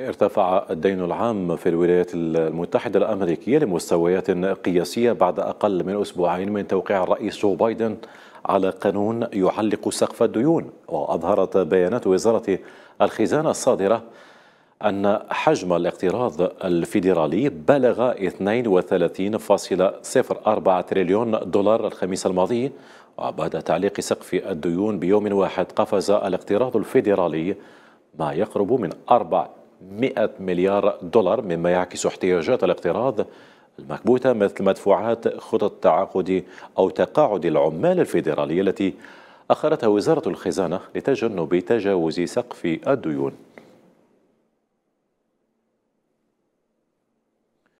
ارتفع الدين العام في الولايات المتحدة الأمريكية لمستويات قياسية بعد أقل من أسبوعين من توقيع الرئيس جو بايدن على قانون يعلق سقف الديون وأظهرت بيانات وزارة الخزانة الصادرة أن حجم الاقتراض الفيدرالي بلغ 32.04 تريليون دولار الخميس الماضي وبعد تعليق سقف الديون بيوم واحد قفز الاقتراض الفيدرالي ما يقرب من 4 100 مليار دولار مما يعكس احتياجات الاقتراض المكبوتة مثل مدفوعات خطط تعاقد أو تقاعد العمال الفيدرالية التي أخرتها وزارة الخزانة لتجنب تجاوز سقف الديون